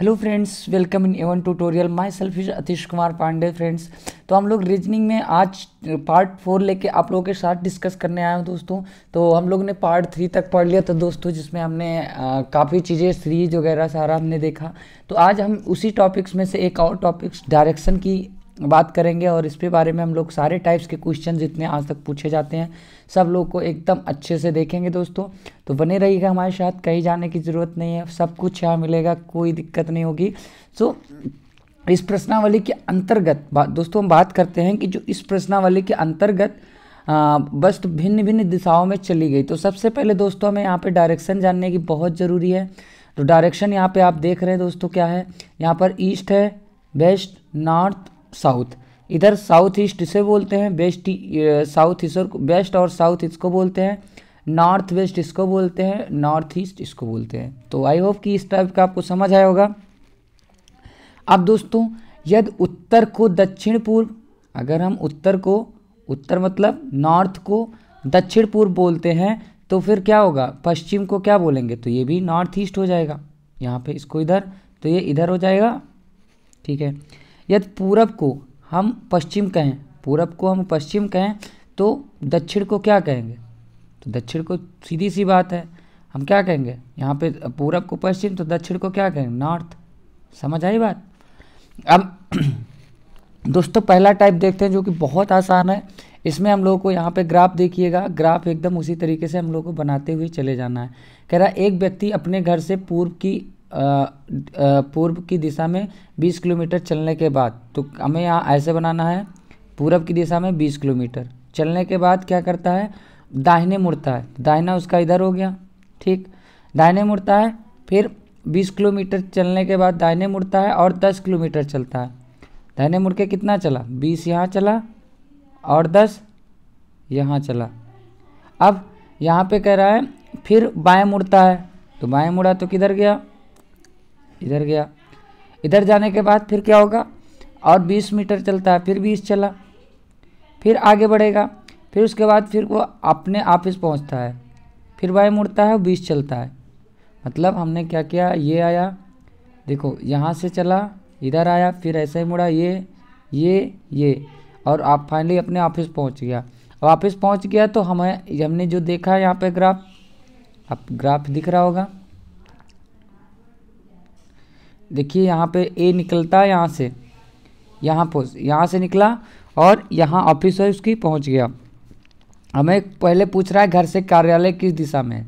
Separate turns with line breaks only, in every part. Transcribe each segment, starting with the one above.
hello friends welcome in Avon tutorial myself is Atish Kumar Pandey friends तो हम लोग reasoning में आज पार्ट फोर लेके आप लोगों के साथ डिस्कस करने आए हैं दोस्तों तो हम लोग ने पार्ट थ्री तक पढ़ लिया था दोस्तों जिसमें हमने काफ़ी चीज़ें सीरीज वगैरह सारा हमने देखा तो आज हम उसी टॉपिक्स में से एक और टॉपिक्स डायरेक्शन की बात करेंगे और इसके बारे में हम लोग सारे टाइप्स के क्वेश्चन जितने आज तक पूछे जाते हैं सब लोग को एकदम अच्छे से देखेंगे दोस्तों तो बने रहिएगा हमारे साथ कहीं जाने की ज़रूरत नहीं है सब कुछ यहाँ मिलेगा कोई दिक्कत नहीं होगी सो इस प्रश्नावली के अंतर्गत दोस्तों हम बात करते हैं कि जो इस प्रश्नावली के अंतर्गत बस भिन्न भिन्न दिशाओं में चली गई तो सबसे पहले दोस्तों हमें यहाँ पर डायरेक्शन जानने की बहुत ज़रूरी है तो डायरेक्शन यहाँ पर आप देख रहे हैं दोस्तों क्या है यहाँ पर ईस्ट है वेस्ट नॉर्थ साउथ इधर साउथ ईस्ट इसे बोलते हैं बेस्ट साउथ ईस्ट बेस्ट और साउथ इसको बोलते हैं नॉर्थ वेस्ट इसको बोलते हैं नॉर्थ ईस्ट इसको बोलते हैं तो आई होप कि इस टाइप का आपको समझ आया होगा अब दोस्तों यदि उत्तर को दक्षिण पूर्व अगर हम उत्तर को उत्तर मतलब नॉर्थ को दक्षिण पूर्व बोलते हैं तो फिर क्या होगा पश्चिम को क्या बोलेंगे तो ये भी नॉर्थ ईस्ट हो जाएगा यहाँ पे इसको इधर तो ये इधर हो जाएगा ठीक है यदि पूरब को हम पश्चिम कहें पूरब को हम पश्चिम कहें तो दक्षिण को क्या कहेंगे तो दक्षिण को सीधी सी बात है हम क्या कहेंगे यहाँ पे पूरब को पश्चिम तो दक्षिण को क्या कहेंगे नॉर्थ समझ आई बात अब दोस्तों पहला टाइप देखते हैं जो कि बहुत आसान है इसमें हम लोगों को यहाँ पे ग्राफ देखिएगा ग्राफ एकदम उसी तरीके से हम लोग को बनाते हुए चले जाना है कह रहा है एक व्यक्ति अपने घर से पूर्व की पूर्व की दिशा में 20 किलोमीटर चलने के बाद तो हमें यहाँ ऐसे बनाना है पूर्व की दिशा में 20 किलोमीटर चलने के बाद क्या करता है दाहिने मुड़ता है दाहिना उसका इधर हो गया ठीक दाहिने मुड़ता है फिर 20 किलोमीटर चलने के बाद दाहिने मुड़ता है और 10 किलोमीटर चलता है दाहिने मुड़ के कितना चला 20 यहाँ चला और 10 यहाँ चला अब यहाँ पे कह रहा है फिर बाएं मुड़ता है तो बाएं मुड़ा तो किधर गया इधर गया इधर जाने के बाद फिर क्या होगा और 20 मीटर चलता है फिर 20 चला फिर आगे बढ़ेगा फिर उसके बाद फिर वो अपने ऑफिस पहुंचता है फिर बाई मुड़ता है बीस चलता है मतलब हमने क्या किया ये आया देखो यहाँ से चला इधर आया फिर ऐसे ही मुड़ा ये ये ये और आप फाइनली अपने ऑफिस पहुँच गया अब ऑफिस पहुँच गया तो हमें हमने जो देखा यहाँ पे ग्राफ अब ग्राफ दिख रहा होगा देखिए यहाँ पे ए निकलता है यहाँ से यहाँ पहुँच यहाँ से निकला और यहाँ ऑफिस है उसकी पहुँच गया हमें पहले पूछ रहा है घर से कार्यालय किस दिशा में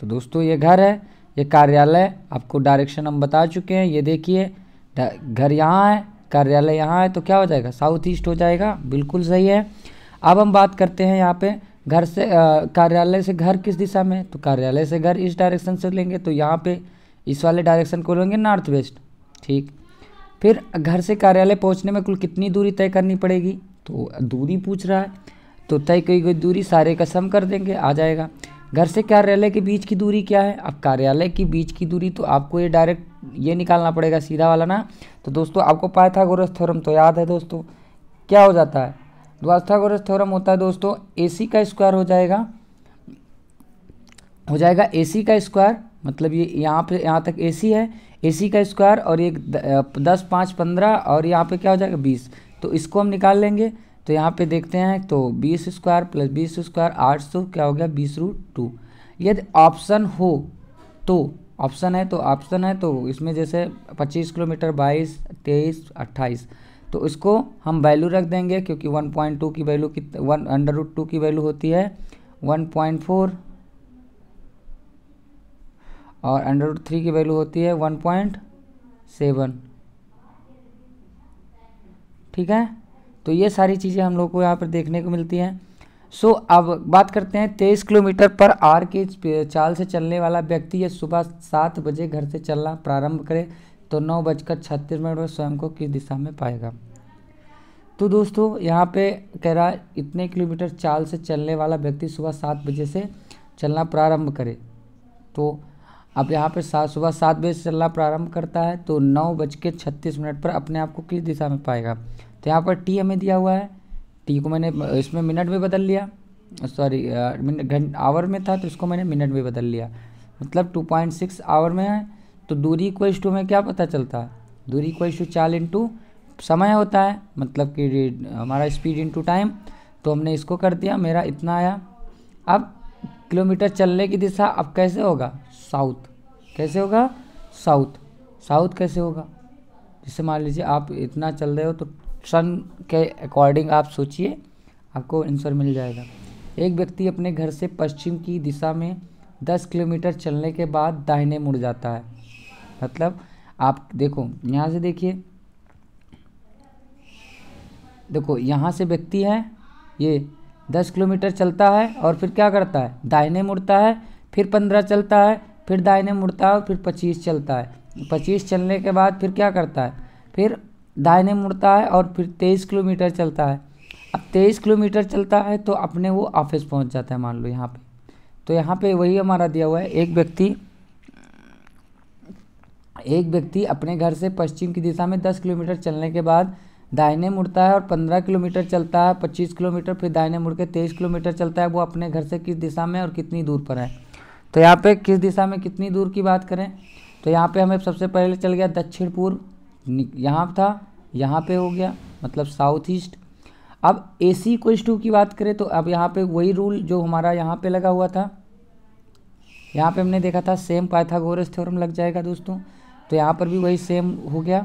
तो दोस्तों ये घर है ये कार्यालय आपको डायरेक्शन हम बता चुके हैं ये देखिए घर यहाँ है कार्यालय यहाँ है तो क्या हो जाएगा साउथ ईस्ट हो जाएगा बिल्कुल सही है अब हम बात करते हैं यहाँ पे घर से कार्यालय से घर किस दिशा में तो कार्यालय से घर इस डायरेक्शन से लेंगे तो यहाँ पे इस वाले डायरेक्शन को लेंगे नॉर्थ वेस्ट ठीक फिर घर से कार्यालय पहुंचने में कुल कितनी दूरी तय करनी पड़ेगी तो दूरी पूछ रहा है तो तय की गई दूरी सारे का सम कर देंगे आ जाएगा घर से कार्यालय के बीच की दूरी क्या है अब कार्यालय के बीच की दूरी तो आपको ये डायरेक्ट ये निकालना पड़ेगा सीधा वाला ना तो दोस्तों आपको पाइथागोरस थ्योरम तो याद है दोस्तों क्या हो जाता है पाइथागोरस थ्योरम होता है दोस्तों ए का स्क्वायर हो जाएगा हो जाएगा ए का स्क्वायर मतलब ये यहाँ पे यहाँ तक ए सी है ए सी का स्क्वायर और एक दस पाँच पंद्रह और यहाँ पे क्या हो जाएगा बीस तो इसको हम निकाल लेंगे तो यहाँ पे देखते हैं तो बीस स्क्वायर प्लस बीस स्क्वायर आठ सौ क्या हो गया बीस रूट टू यदि ऑप्शन हो तो ऑप्शन है तो ऑप्शन है तो इसमें जैसे पच्चीस किलोमीटर बाईस तेईस अट्ठाईस तो इसको हम वैल्यू रख देंगे क्योंकि वन पॉइंट टू की वैल्यू की वन अंडर रूट टू की वैल्यू होती है वन पॉइंट फोर और अंडर रूट थ्री की वैल्यू होती है वन पॉइंट सेवन ठीक है तो ये सारी चीज़ें हम लोग को यहाँ पर देखने को मिलती हैं सो so, अब बात करते हैं तेईस किलोमीटर पर आर की चाल से चलने वाला व्यक्ति ये सुबह सात बजे घर से चलना प्रारंभ करे तो नौ बजकर छत्तीस मिनट में स्वयं को किस दिशा में पाएगा तो दोस्तों यहाँ पे कह रहा है इतने किलोमीटर चाल से चलने वाला व्यक्ति सुबह सात बजे से चलना प्रारंभ करे तो अब यहाँ पे सात सुबह सात बजे से चलना प्रारंभ करता है तो नौ बज के छत्तीस मिनट पर अपने आप को किस दिशा में पाएगा तो यहाँ पर टी हमें दिया हुआ है टी को मैंने इसमें मिनट में बदल लिया सॉरी घंट आवर में था तो इसको मैंने मिनट में बदल लिया मतलब टू पॉइंट सिक्स आवर में है तो दूरी को इस टू में क्या पता चलता है दूरी को इस टू इन इंटू समय होता है मतलब कि हमारा स्पीड इंटू टाइम तो हमने इसको कर दिया मेरा इतना आया अब किलोमीटर चलने की दिशा अब कैसे होगा साउथ कैसे होगा साउथ साउथ कैसे होगा जैसे मान लीजिए आप इतना चल रहे हो तो सन के अकॉर्डिंग आप सोचिए आपको आंसर मिल जाएगा एक व्यक्ति अपने घर से पश्चिम की दिशा में दस किलोमीटर चलने के बाद दाहिने मुड़ जाता है मतलब आप देखो यहाँ से देखिए देखो यहाँ से व्यक्ति है ये दस किलोमीटर चलता है और फिर क्या करता है दाहिने मुड़ता है फिर पंद्रह चलता है फिर दाहिने मुड़ता है और फिर पच्चीस चलता है पच्चीस चलने के बाद फिर क्या करता है फिर दाहिने मुड़ता है और फिर तेईस किलोमीटर चलता है अब तेईस किलोमीटर चलता है तो अपने वो ऑफिस पहुँच जाता है मान लो यहाँ पर तो यहाँ पर वही हमारा दिया हुआ है एक व्यक्ति एक व्यक्ति अपने घर से पश्चिम की दिशा में दस किलोमीटर चलने के बाद दाहिने मुड़ता है और पंद्रह किलोमीटर चलता है पच्चीस किलोमीटर फिर दाहिने मुड़ के तेईस किलोमीटर चलता है वो अपने घर से किस दिशा में और कितनी दूर पर है तो यहाँ पे किस दिशा में कितनी दूर की बात करें तो यहाँ पे हमें सबसे पहले चल गया दक्षिण पूर्व यहाँ था यहाँ पे हो गया मतलब साउथ ईस्ट अब ए सी को टू की बात करें तो अब यहाँ पे वही रूल जो हमारा यहाँ पे लगा हुआ था यहाँ पे हमने देखा था सेम पाइथागोरस थ्योरम लग जाएगा दोस्तों तो यहाँ पर भी वही सेम हो गया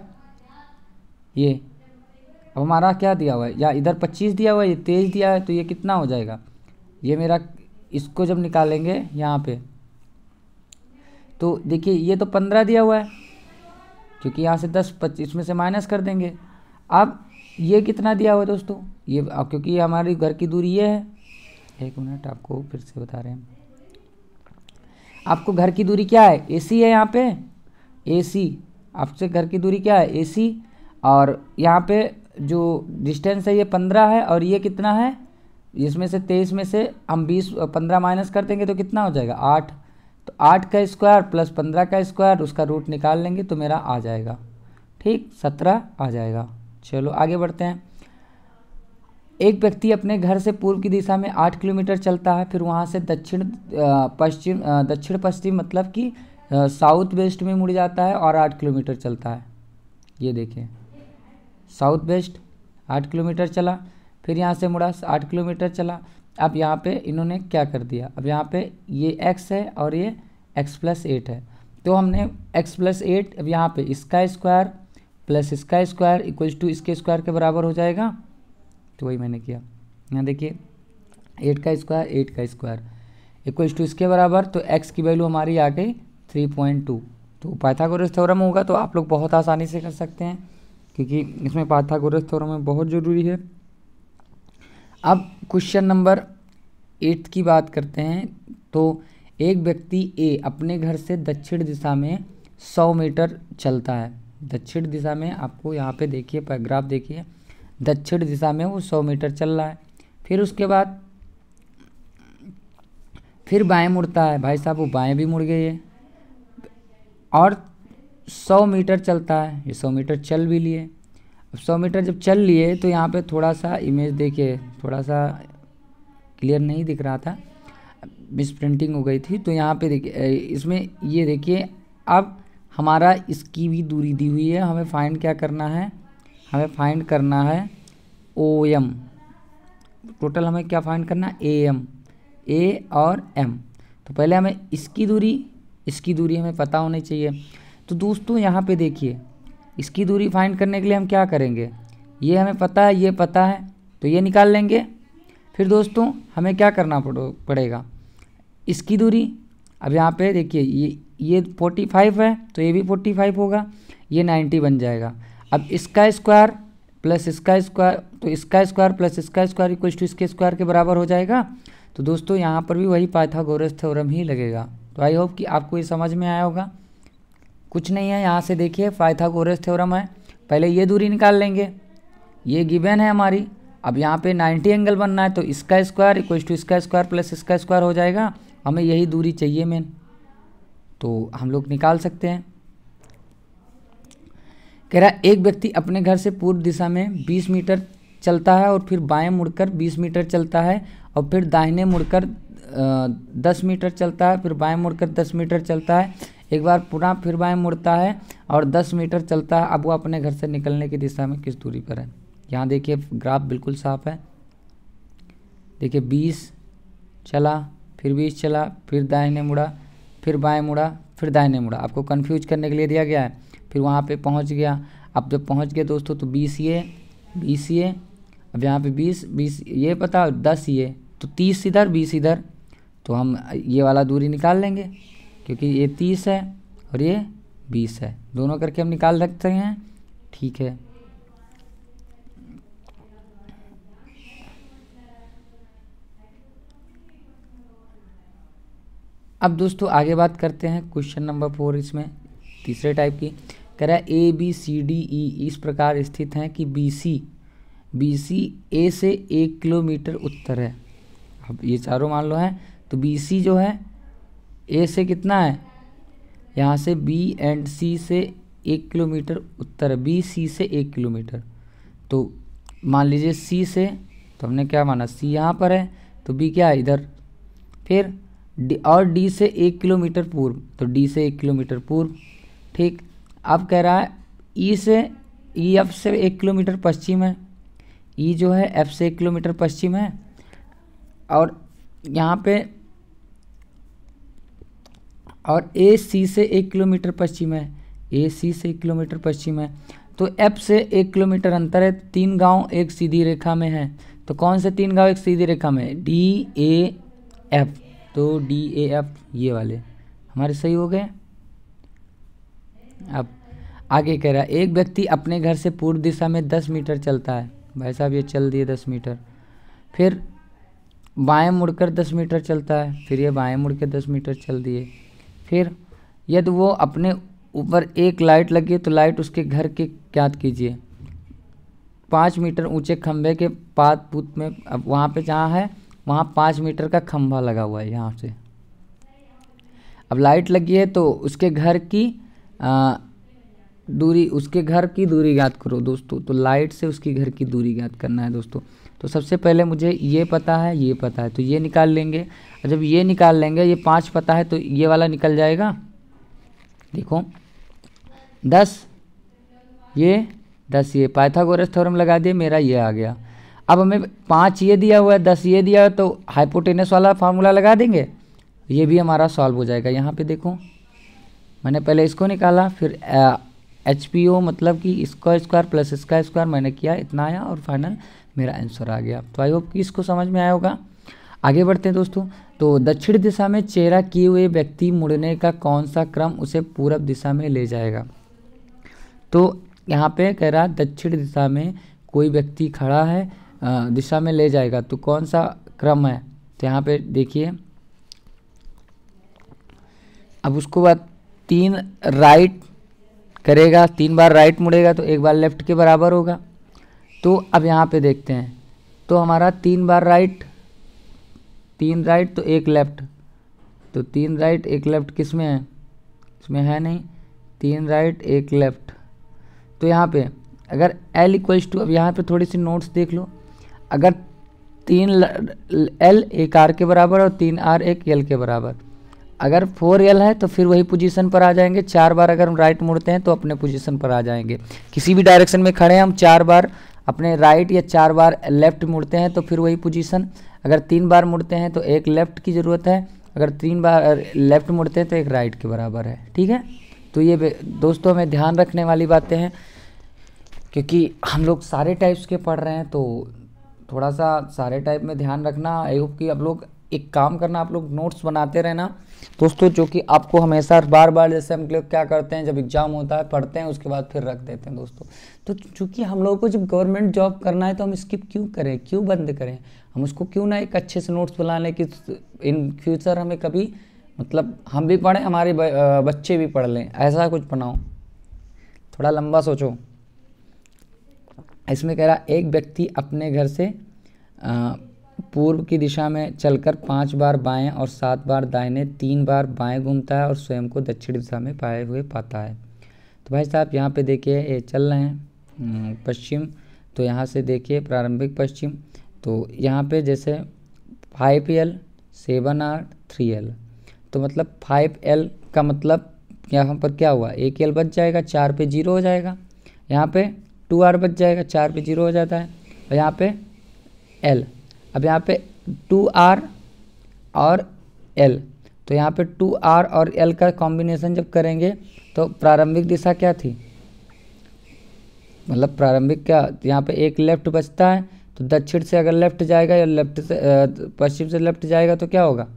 ये अब हमारा क्या दिया हुआ है या इधर पच्चीस दिया हुआ है ये तेईस दिया है तो ये कितना हो जाएगा ये मेरा इसको जब निकालेंगे यहाँ पे तो देखिए ये तो पंद्रह दिया हुआ है क्योंकि यहाँ से दस पच्चीस में से माइनस कर देंगे अब ये कितना दिया हुआ है दोस्तों ये क्योंकि ये हमारे घर की दूरी ये है एक मिनट आपको फिर से बता रहे हैं आपको घर की दूरी क्या है एसी है यहाँ पे एसी आपसे घर की दूरी क्या है एसी और यहाँ पे जो डिस्टेंस है ये पंद्रह है और ये कितना है इसमें से तेईस में से हम बीस पंद्रह माइनस कर देंगे तो कितना हो जाएगा आठ तो आठ का स्क्वायर प्लस पंद्रह का स्क्वायर उसका रूट निकाल लेंगे तो मेरा आ जाएगा ठीक सत्रह आ जाएगा चलो आगे बढ़ते हैं एक व्यक्ति अपने घर से पूर्व की दिशा में आठ किलोमीटर चलता है फिर वहाँ से दक्षिण पश्चिम दक्षिण पश्चिम मतलब कि साउथ वेस्ट में मुड़ जाता है और आठ किलोमीटर चलता है ये देखिए साउथ वेस्ट आठ किलोमीटर चला फिर यहाँ से मुड़ा आठ किलोमीटर चला अब यहाँ पे इन्होंने क्या कर दिया अब यहाँ पे ये x है और ये x प्लस एट है तो हमने x प्लस एट अब यहाँ पे इसका स्क्वायर प्लस इसका स्क्वायर इक्वल टू इसके स्क्वायर के बराबर हो जाएगा तो वही मैंने किया यहाँ देखिए एट का स्क्वायर एट का स्क्वायर इक्वल टू इसके बराबर तो x की वैल्यू हमारी आ गई थ्री पॉइंट टू तो पाइथागोरस थ्योरम होगा तो आप लोग बहुत आसानी से कर सकते हैं क्योंकि इसमें पाथागोरस थ्योरम में बहुत ज़रूरी है अब क्वेश्चन नंबर एट्थ की बात करते हैं तो एक व्यक्ति ए अपने घर से दक्षिण दिशा में सौ मीटर चलता है दक्षिण दिशा में आपको यहाँ पे देखिए पैराग्राफ देखिए दक्षिण दिशा में वो सौ मीटर चल रहा है फिर उसके बाद फिर बाएं मुड़ता है भाई साहब वो बाएं भी मुड़ गए है और सौ मीटर चलता है ये सौ मीटर चल भी लिए सौ मीटर जब चल लिए तो यहाँ पे थोड़ा सा इमेज देखिए थोड़ा सा क्लियर नहीं दिख रहा था मिस प्रिंटिंग हो गई थी तो यहाँ पे देखिए इसमें ये देखिए अब हमारा इसकी भी दूरी दी हुई है हमें फाइंड क्या करना है हमें फाइंड करना है ओ एम टोटल हमें क्या फाइंड करना है ए एम ए और एम तो पहले हमें इसकी दूरी इसकी दूरी हमें पता होनी चाहिए तो दोस्तों यहाँ पे देखिए इसकी दूरी फाइंड करने के लिए हम क्या करेंगे ये हमें पता है ये पता है तो ये निकाल लेंगे फिर दोस्तों हमें क्या करना पड़ेगा इसकी दूरी अब यहाँ पे देखिए ये ये फोर्टी फाइव है तो ये भी फोर्टी फाइव होगा ये नाइन्टी बन जाएगा अब इसका स्क्वायर प्लस इसका स्क्वायर तो इसका स्क्वायर प्लस इसका स्क्वायर इक्वल टू इसके स्क्वायर के बराबर हो जाएगा तो दोस्तों यहाँ पर भी वही पाइथागोरस थ्योरम ही लगेगा तो आई होप कि आपको ये समझ में आया होगा कुछ नहीं है यहाँ से देखिए फाइथागोरस थ्योरम है पहले ये दूरी निकाल लेंगे ये गिवन है हमारी अब यहाँ पे 90 एंगल बनना है तो इसका स्क्वायर इक्वल टू इसका स्क्वायर प्लस इसका स्क्वायर हो जाएगा हमें यही दूरी चाहिए मेन तो हम लोग निकाल सकते हैं कह रहा एक व्यक्ति अपने घर से पूर्व दिशा में 20 मीटर चलता है और फिर बाएं मुड़कर 20 मीटर चलता है और फिर दाहिने मुड़कर 10 मीटर चलता है फिर बाएं मुड़कर 10 मीटर चलता है एक बार पुनः फिर बाएँ मुड़ता है और दस मीटर चलता है अब वो अपने घर से निकलने की दिशा में किस दूरी पर है यहाँ देखिए ग्राफ बिल्कुल साफ है देखिए बीस चला फिर बीस चला फिर दाहिने मुड़ा फिर बाएँ मुड़ा फिर दाहिने मुड़ा आपको कन्फ्यूज करने के लिए दिया गया है फिर वहाँ पर पहुँच गया अब जब पहुँच गए दोस्तों तो बीस ये बीस ये अब यहाँ पे बीस बीस ये पता दस ये तो तीस इधर बीस इधर तो हम ये वाला दूरी निकाल लेंगे क्योंकि ये तीस है और ये बीस है दोनों करके हम निकाल सकते हैं ठीक है अब दोस्तों आगे बात करते हैं क्वेश्चन नंबर फोर इसमें तीसरे टाइप की कह रहा है A B C D E इस प्रकार स्थित हैं कि बी सी बी सी ए से एक किलोमीटर उत्तर है अब ये चारों मान लो हैं तो बी सी जो है ए से कितना है यहाँ से बी एंड सी से एक किलोमीटर उत्तर बी सी से एक किलोमीटर तो मान लीजिए सी से तो हमने क्या माना सी यहाँ पर है तो बी क्या है इधर फिर डी और डी से एक किलोमीटर पूर्व तो डी से एक किलोमीटर पूर्व ठीक अब कह रहा है ई e से ई e एफ से एक किलोमीटर पश्चिम है ई e जो है एफ से एक किलोमीटर पश्चिम है और यहाँ पे और ए सी से एक किलोमीटर पश्चिम है ए सी से एक किलोमीटर पश्चिम है तो एफ से एक किलोमीटर अंतर है तीन गांव एक सीधी रेखा में है तो कौन से तीन गांव एक सीधी रेखा में है डी ए एफ तो डी ए एफ ये वाले हमारे सही हो गए अब आगे कह रहा है एक व्यक्ति अपने घर से पूर्व दिशा में दस मीटर चलता है भाई साहब ये चल दिए दस मीटर फिर बाएं मुड़कर दस मीटर चलता है फिर ये बाएं मुड़ दस मीटर चल दिए फिर यदि वो अपने ऊपर एक लाइट लगी तो लाइट उसके घर की क्या कीजिए पाँच मीटर ऊंचे खंभे के पात पुत में अब वहाँ पे जहाँ है वहाँ पाँच मीटर का खंभा लगा हुआ है यहाँ से अब लाइट लगी है तो उसके घर की आ, दूरी उसके घर की दूरी याद करो दोस्तों तो लाइट से उसके घर की दूरी याद करना है दोस्तों तो सबसे पहले मुझे ये पता है ये पता है तो ये निकाल लेंगे और जब ये निकाल लेंगे ये पाँच पता है तो ये वाला निकल जाएगा देखो दस ये दस ये पाइथागोरस थ्योरम लगा दिए मेरा ये आ गया अब हमें पाँच ये दिया हुआ है दस ये दिया हुआ तो हाइपोटेनस वाला फार्मूला लगा देंगे ये भी हमारा सॉल्व हो जाएगा यहाँ पे देखो मैंने पहले इसको निकाला फिर एच पी ओ मतलब कि इसका स्क्वायर प्लस इसका स्क्वायर मैंने किया इतना आया और फाइनल मेरा आंसर आ गया तो आई होप कि इसको समझ में आया होगा आगे बढ़ते हैं दोस्तों तो दक्षिण दिशा में चेहरा किए हुए व्यक्ति मुड़ने का कौन सा क्रम उसे पूरब दिशा में ले जाएगा तो यहाँ पे कह रहा दक्षिण दिशा में कोई व्यक्ति खड़ा है दिशा में ले जाएगा तो कौन सा क्रम है तो यहाँ पे देखिए अब उसको बाद तीन राइट करेगा तीन बार राइट मुड़ेगा तो एक बार लेफ्ट के बराबर होगा तो अब यहाँ पे देखते हैं तो हमारा तीन बार राइट तीन राइट तो एक लेफ्ट तो तीन राइट एक लेफ्ट किस में है इसमें है नहीं तीन राइट एक लेफ्ट तो यहाँ पे अगर एल इक्वल्स टू अब यहाँ पे थोड़ी सी नोट्स देख लो अगर तीन एल एक आर के बराबर और तीन आर एक एल के बराबर अगर फोर एल है तो फिर वही पोजीशन पर आ जाएंगे चार बार अगर हम राइट मुड़ते हैं तो अपने पोजीशन पर आ जाएंगे किसी भी डायरेक्शन में खड़े हैं हम चार बार अपने राइट या चार बार लेफ्ट मुड़ते हैं तो फिर वही पोजीशन अगर तीन बार मुड़ते हैं तो एक लेफ्ट की ज़रूरत है अगर तीन बार लेफ्ट मुड़ते हैं तो एक राइट के बराबर है ठीक है तो ये दोस्तों हमें ध्यान रखने वाली बातें हैं क्योंकि हम लोग सारे टाइप्स के पढ़ रहे हैं तो थोड़ा सा सारे टाइप में ध्यान रखना आई होप कि आप लोग एक काम करना आप लोग नोट्स बनाते रहना दोस्तों जो कि आपको हमेशा बार बार जैसे हम लोग क्या करते हैं जब एग्ज़ाम होता है पढ़ते हैं उसके बाद फिर रख देते हैं दोस्तों तो चूंकि हम लोगों को जब गवर्नमेंट जॉब करना है तो हम स्किप क्यों करें क्यों बंद करें हम उसको क्यों ना एक अच्छे से नोट्स बना लें कि इन फ्यूचर हमें कभी मतलब हम भी पढ़ें हमारे बच्चे भी पढ़ लें ऐसा कुछ बनाओ थोड़ा लंबा सोचो इसमें कह रहा एक व्यक्ति अपने घर से आ, पूर्व की दिशा में चलकर पांच बार बाएं और सात बार दाहिने तीन बार बाएं घूमता है और स्वयं को दक्षिण दिशा में पाए हुए पाता है तो भाई साहब यहाँ पे देखिए ये चल रहे हैं हम्म, पश्चिम तो यहाँ से देखिए प्रारंभिक पश्चिम तो यहाँ पे जैसे five L seven R three L तो मतलब फाइव एल का मतलब यहाँ पर क्या हुआ एक एल बच जाएगा चार पे जीरो हो जाएगा यहाँ पे टू आर बच जाएगा चार पे जीरो हो जाता है और यहाँ पे एल अब यहाँ पे टू आर और एल तो यहाँ पे टू आर और एल का कॉम्बिनेशन जब करेंगे तो प्रारंभिक दिशा क्या थी मतलब प्रारंभिक क्या यहाँ पे एक लेफ्ट बचता है तो दक्षिण से अगर लेफ्ट जाएगा या लेफ्ट से पश्चिम से लेफ्ट जाएगा तो क्या होगा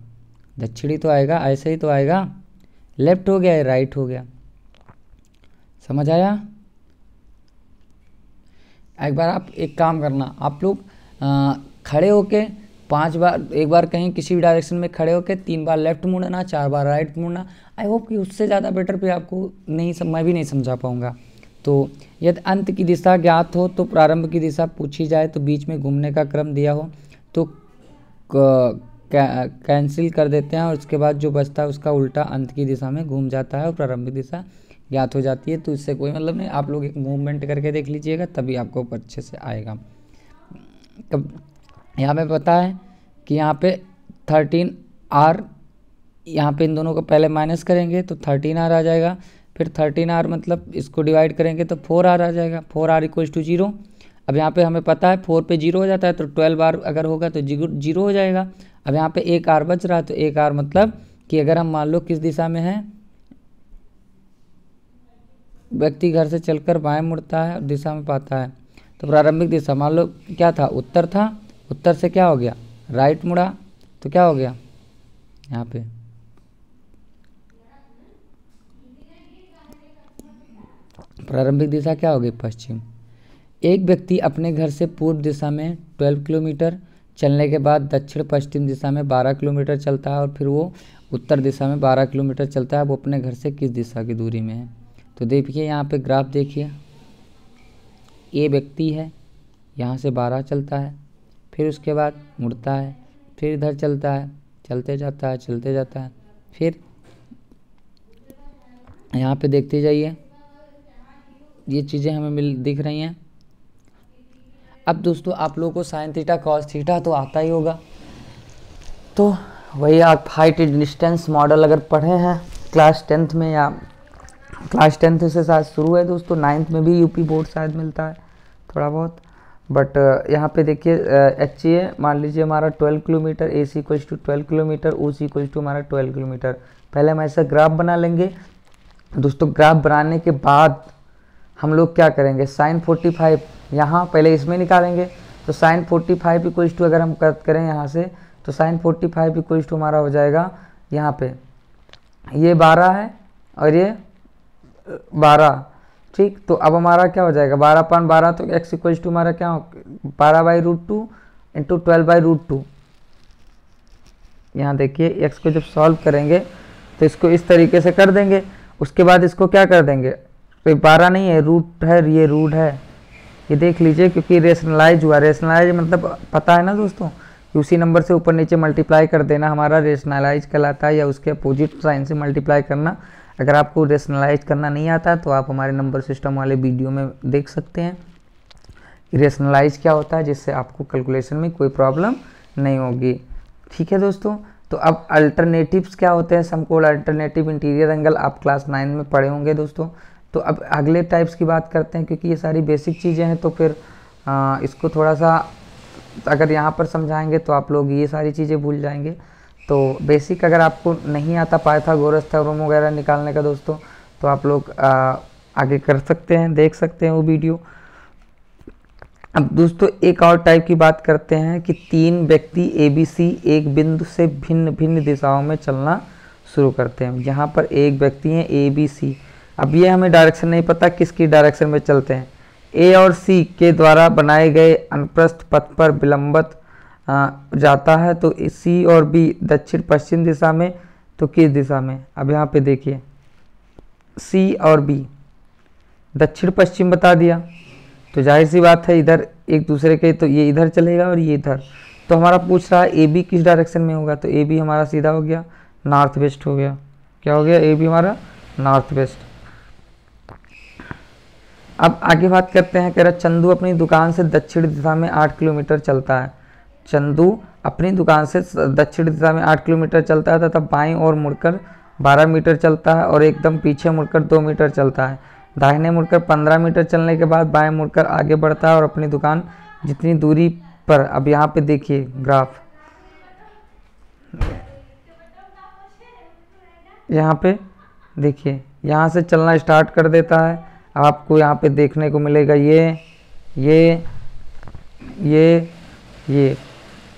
दक्षिण ही तो आएगा ऐसे ही तो आएगा लेफ्ट हो गया या राइट हो गया समझ आया एक बार आप एक काम करना आप लोग खड़े होके पांच बार एक बार कहीं किसी भी डायरेक्शन में खड़े होके तीन बार लेफ्ट मुड़ना चार बार राइट मुड़ना आई होप कि उससे ज़्यादा बेटर भी आपको नहीं सम, मैं भी नहीं समझा पाऊँगा तो यदि अंत की दिशा ज्ञात हो तो प्रारंभ की दिशा पूछी जाए तो बीच में घूमने का क्रम दिया हो तो कैंसिल कर देते हैं और उसके बाद जो बचता है उसका उल्टा अंत की दिशा में घूम जाता है और प्रारंभिक दिशा ज्ञात हो जाती है तो इससे कोई मतलब नहीं आप लोग एक मूवमेंट करके देख लीजिएगा तभी आपको अच्छे से आएगा कब यहाँ पे पता है कि यहाँ पे थर्टीन आर यहाँ पे इन दोनों को पहले माइनस करेंगे तो थर्टीन आर आ जाएगा फिर थर्टीन आर मतलब इसको डिवाइड करेंगे तो फोर आर आ जाएगा four R equals to zero अब यहाँ पे हमें पता है फोर पे जीरो हो जाता है तो ट्वेल्व आर अगर होगा तो जीरो हो जाएगा अब यहाँ पे एक आर बच रहा है तो एक आर मतलब कि अगर हम मान लो किस दिशा में है व्यक्ति घर से चलकर बाएं मुड़ता है और दिशा में पाता है तो प्रारंभिक दिशा मान लो क्या था उत्तर था उत्तर से क्या हो गया राइट मुड़ा तो क्या हो गया यहाँ पे प्रारंभिक दिशा क्या होगी पश्चिम एक व्यक्ति अपने घर से पूर्व दिशा में 12 किलोमीटर चलने के बाद दक्षिण पश्चिम दिशा में 12 किलोमीटर चलता है और फिर वो उत्तर दिशा में 12 किलोमीटर चलता है वो अपने घर से किस दिशा की दूरी में है तो देखिए यहाँ पे ग्राफ देखिए ए व्यक्ति है यहाँ से 12 चलता है फिर उसके बाद मुड़ता है फिर इधर चलता है चलते जाता है चलते जाता है फिर यहाँ पे देखते जाइए ये चीज़ें हमें मिल दिख रही हैं अब दोस्तों आप लोगों को साइन थीटा कॉस थीटा तो आता ही होगा तो वही आप हाइट डिस्टेंस मॉडल अगर पढ़े हैं क्लास टेंथ में या क्लास टेंथ से शायद शुरू है दोस्तों नाइन्थ में भी यूपी बोर्ड शायद मिलता है थोड़ा बहुत बट uh, यहाँ पे देखिए एच uh, ए मान लीजिए हमारा 12 kilometre A C equals to twelve kilometre O C equals to हमारा 12 किलोमीटर पहले हम ऐसा ग्राफ बना लेंगे दोस्तों ग्राफ बनाने के बाद हम लोग क्या करेंगे साइन 45 फाइव यहाँ पहले इसमें निकालेंगे तो साइन 45 फाइव इक्वल्स टू अगर हम करें यहाँ से तो साइन 45 फाइव इक्वल्स टू हमारा हो जाएगा यहाँ पे ये 12 है और ये 12 ठीक तो अब हमारा क्या हो जाएगा बारह पॉइंट बारह तो एक्स इक्वल टू हमारा क्या बारह by root two into twelve by root two यहाँ देखिए एक्स को जब सॉल्व करेंगे तो इसको इस तरीके से कर देंगे उसके बाद इसको क्या कर देंगे तो बारह नहीं है रूट है ये रूट है ये देख लीजिए क्योंकि रेशनलाइज हुआ रेशनलाइज मतलब पता है ना दोस्तों कि उसी नंबर से ऊपर नीचे मल्टीप्लाई कर देना हमारा रेशनलाइज कहलाता है या उसके अपोजिट साइन से मल्टीप्लाई करना अगर आपको रेशनलाइज करना नहीं आता तो आप हमारे नंबर सिस्टम वाले वीडियो में देख सकते हैं रेशनलाइज क्या होता है जिससे आपको कैलकुलेशन में कोई प्रॉब्लम नहीं होगी ठीक है दोस्तों तो अब अल्टरनेटिव्स क्या होते हैं समकोल अल्टरनेटिव इंटीरियर एंगल आप क्लास नाइन में पढ़े होंगे दोस्तों तो अब अगले टाइप्स की बात करते हैं क्योंकि ये सारी बेसिक चीज़ें हैं तो फिर आ, इसको थोड़ा सा अगर यहाँ पर समझाएंगे तो आप लोग ये सारी चीज़ें भूल जाएंगे तो बेसिक अगर आपको नहीं आता पाइथागोरस थ्योरम वगैरह निकालने का दोस्तों तो आप लोग आ, आगे कर सकते हैं देख सकते हैं वो वीडियो अब दोस्तों एक और टाइप की बात करते हैं कि तीन व्यक्ति ए बी सी एक बिंदु से भिन्न भिन्न दिशाओं में चलना शुरू करते हैं यहाँ पर एक व्यक्ति हैं ए बी सी अब ये हमें डायरेक्शन नहीं पता किसकी डायरेक्शन में चलते हैं ए और सी के द्वारा बनाए गए अनप्रस्थ पथ पर विलंबत जाता है तो सी और बी दक्षिण पश्चिम दिशा में तो किस दिशा में अब यहाँ पे देखिए सी और बी दक्षिण पश्चिम बता दिया तो जाहिर सी बात है इधर एक दूसरे के तो ये इधर चलेगा और ये इधर तो हमारा पूछ रहा है ए बी किस डायरेक्शन में होगा तो ए बी हमारा सीधा हो गया नॉर्थ वेस्ट हो गया क्या हो गया ए बी हमारा नॉर्थ वेस्ट अब आगे बात करते हैं कह रहा चंदू अपनी दुकान से दक्षिण दिशा में आठ किलोमीटर चलता है चंदू अपनी दुकान से दक्षिण दिशा में आठ किलोमीटर चलता है तथा बाईं ओर मुड़कर बारह मीटर चलता है और एकदम पीछे मुड़कर दो मीटर चलता है दाहिने मुड़कर पंद्रह मीटर चलने के बाद बाएं मुड़कर आगे बढ़ता है और अपनी दुकान जितनी दूरी पर अब यहाँ पे देखिए ग्राफ यहाँ पे देखिए यहाँ से चलना स्टार्ट कर देता है आपको यहाँ पे देखने को मिलेगा ये ये ये ये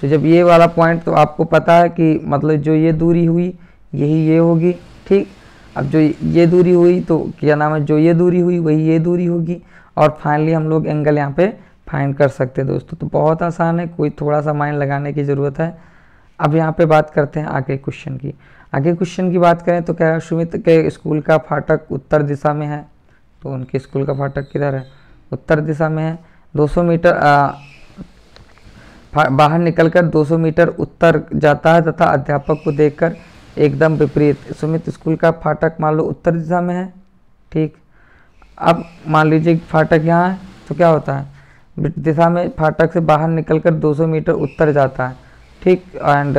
तो जब ये वाला पॉइंट तो आपको पता है कि मतलब जो ये दूरी हुई यही ये होगी ठीक अब जो ये दूरी हुई तो क्या नाम है जो ये दूरी हुई वही ये दूरी होगी और फाइनली हम लोग एंगल यहाँ पे फाइंड कर सकते हैं दोस्तों तो बहुत आसान है कोई थोड़ा सा माइंड लगाने की ज़रूरत है अब यहाँ पे बात करते हैं आगे क्वेश्चन की आगे क्वेश्चन की बात करें तो क्या सुमित के स्कूल का फाटक उत्तर दिशा में है तो उनके स्कूल का फाटक किधर है उत्तर दिशा में है दो मीटर बाहर निकलकर 200 मीटर उत्तर जाता है तथा अध्यापक को देखकर एकदम विपरीत सुमित स्कूल का फाटक मान लो उत्तर दिशा में है ठीक अब मान लीजिए फाटक यहाँ है तो क्या होता है दिशा में फाटक से बाहर निकलकर 200 मीटर उत्तर जाता है ठीक एंड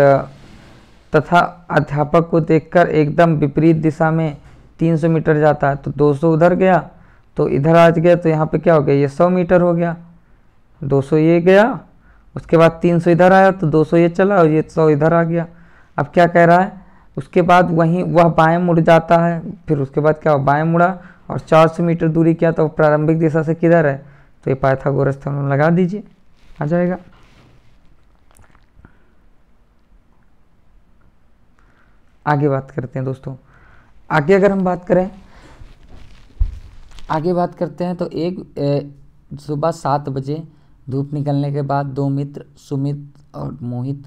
तथा अध्यापक को देखकर एकदम विपरीत दिशा में 300 मीटर जाता है तो 200 उधर गया तो इधर आ गया तो यहाँ पे क्या हो गया ये 100 मीटर हो गया 200 ये गया उसके बाद तीन सौ इधर आया तो दो सौ ये चला और ये सौ इधर आ गया अब क्या कह रहा है उसके बाद वहीं वह बाएं मुड़ जाता है फिर उसके बाद क्या बाएं मुड़ा और 400 मीटर दूरी क्या तो प्रारंभिक दिशा से किधर है तो ये पाइथागोरस थ्योरम लगा दीजिए आ जाएगा आगे बात करते हैं दोस्तों आगे अगर हम बात करें आगे बात करते हैं तो एक सुबह सात बजे धूप निकलने के बाद दो मित्र सुमित और मोहित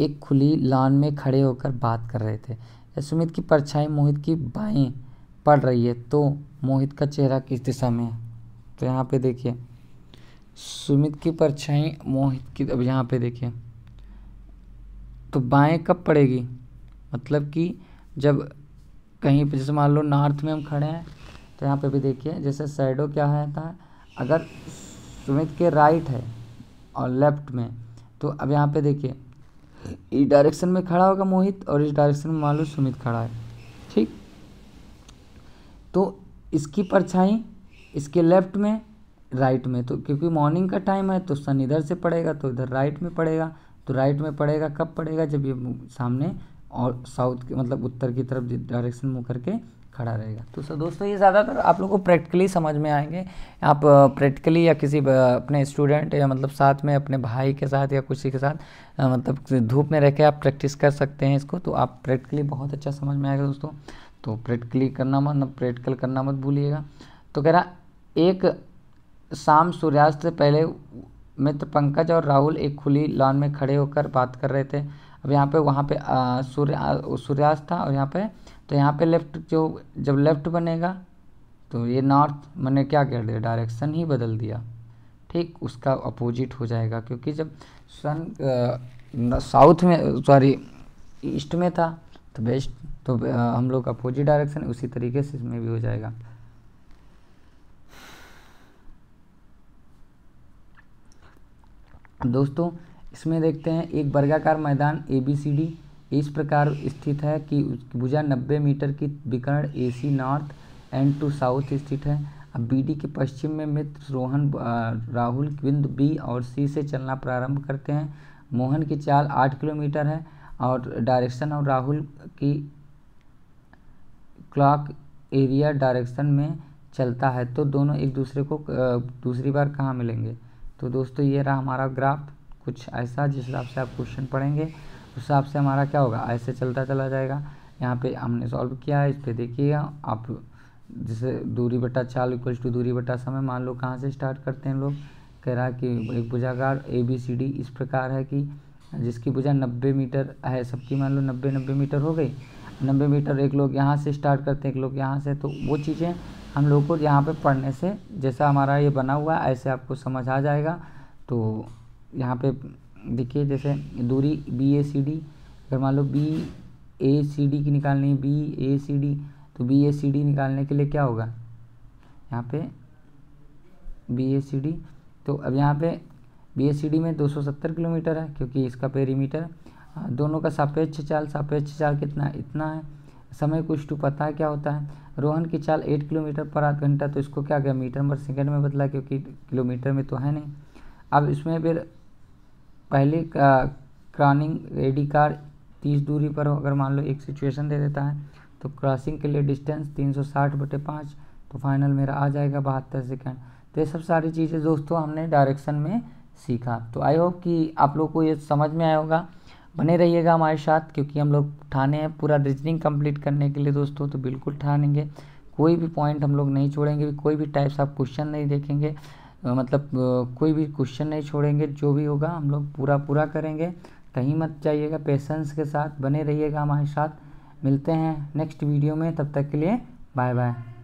एक खुली लान में खड़े होकर बात कर रहे थे सुमित की परछाई मोहित की बाएं पड़ रही है तो मोहित का चेहरा किस दिशा में है तो यहाँ पे देखिए सुमित की परछाई मोहित की अब यहाँ पे देखिए तो बाएं कब पड़ेगी मतलब कि जब कहीं पर जैसे मान लो नॉर्थ में हम खड़े हैं तो यहाँ पे भी देखिए जैसे साइडो क्या है था अगर सुमित के राइट है और लेफ्ट में तो अब यहाँ पे देखिए इस डायरेक्शन में खड़ा होगा मोहित और इस डायरेक्शन में मान लो सुमित खड़ा है ठीक तो इसकी परछाई इसके लेफ्ट में राइट में तो क्योंकि मॉर्निंग का टाइम है तो सन इधर से पड़ेगा तो इधर राइट में पड़ेगा तो राइट में पड़ेगा कब पड़ेगा जब ये सामने और साउथ के मतलब उत्तर की तरफ डायरेक्शन मुँह करके खड़ा रहेगा तो सर दोस्तों ये ज़्यादातर आप लोग को प्रैक्टिकली समझ में आएंगे आप प्रैक्टिकली या किसी अपने स्टूडेंट या मतलब साथ में अपने भाई के साथ या किसी के साथ मतलब धूप में रह के आप प्रैक्टिस कर सकते हैं इसको तो आप प्रैक्टिकली बहुत अच्छा समझ में आएगा दोस्तों तो प्रैक्टिकली करना मत प्रैक्टिकल करना मत भूलिएगा तो कह रहा एक शाम सूर्यास्त से पहले मित्र पंकज और राहुल एक खुली लॉन में खड़े होकर बात कर रहे थे अब यहाँ पे वहाँ पे सूर्य सूर्यास्त था और यहाँ पे तो यहाँ पे लेफ़्ट जो जब लेफ़्ट बनेगा तो ये नॉर्थ मैंने क्या कर दिया डायरेक्शन ही बदल दिया ठीक उसका अपोजिट हो जाएगा क्योंकि जब सन साउथ में सॉरी ईस्ट में था तो वेस्ट तो आ, हम लोग अपोजिट डायरेक्शन उसी तरीके से इसमें भी हो जाएगा दोस्तों इसमें देखते हैं एक वर्गाकार मैदान ए बी सी डी इस प्रकार स्थित है कि भुजा 90 मीटर की विकर्ण A C north and to south स्थित है अब बी डी के पश्चिम में मित्र रोहन राहुल बिंदु बी और सी से चलना प्रारंभ करते हैं मोहन की चाल आठ किलोमीटर है और डायरेक्शन और राहुल की क्लॉक एरिया डायरेक्शन में चलता है तो दोनों एक दूसरे को दूसरी बार कहाँ मिलेंगे तो दोस्तों ये रहा हमारा ग्राफ कुछ ऐसा जिस हिसाब से आप क्वेश्चन पढ़ेंगे हिसाब से हमारा क्या होगा ऐसे चलता चला जाएगा यहाँ पे हमने सॉल्व किया है इस पर देखिएगा आप जैसे दूरी बटा चाल इक्वल्स टू दूरी बटा समय मान लो कहाँ से स्टार्ट करते हैं लोग कह रहा है कि एक भुजाकार ए बी सी डी इस प्रकार है कि जिसकी भुजा नब्बे मीटर है सबकी मान लो नब्बे नब्बे मीटर हो गई नब्बे मीटर एक लोग यहाँ से स्टार्ट करते हैं एक लोग यहाँ से तो वो चीज़ें हम लोग को यहाँ पर पढ़ने से जैसा हमारा ये बना हुआ है ऐसे आपको समझ आ जाएगा तो यहाँ पे देखिए जैसे दूरी बी ए सी डी अगर मान लो बी ए सी डी की निकालनी है बी ए सी डी तो बी ए सी डी निकालने के लिए क्या होगा यहाँ पे बी ए सी डी तो अब यहाँ पे बी ए सी डी में 270 किलोमीटर है क्योंकि इसका पेरीमीटर दोनों का सापेक्ष चाल सापेक्ष चाल कितना इतना है समय कुछ टू पता है क्या होता है रोहन की चाल एट किलोमीटर पर आध घंटा तो इसको क्या गया मीटर पर सेकेंड में बदला क्योंकि किलोमीटर में तो है नहीं अब इसमें फिर पहले क्रॉनिंग रेडी कार तीस दूरी पर अगर मान लो एक सिचुएशन दे देता है तो क्रॉसिंग के लिए डिस्टेंस तीन सौ साठ बटे पाँच तो फाइनल मेरा आ जाएगा बहत्तर सेकेंड तो ये सब सारी चीज़ें दोस्तों हमने डायरेक्शन में सीखा तो आई होप कि आप लोग को ये समझ में आया होगा बने रहिएगा हमारे साथ क्योंकि हम लोग ठाने हैं पूरा रीजनिंग कंप्लीट करने के लिए दोस्तों तो बिल्कुल ठानेंगे कोई भी पॉइंट हम लोग नहीं छोड़ेंगे कोई भी टाइप्स ऑफ क्वेश्चन नहीं देखेंगे मतलब कोई भी क्वेश्चन नहीं छोड़ेंगे जो भी होगा हम लोग पूरा पूरा करेंगे कहीं मत जाइएगा पेशेंस के साथ बने रहिएगा हमारे साथ मिलते हैं नेक्स्ट वीडियो में तब तक के लिए बाय बाय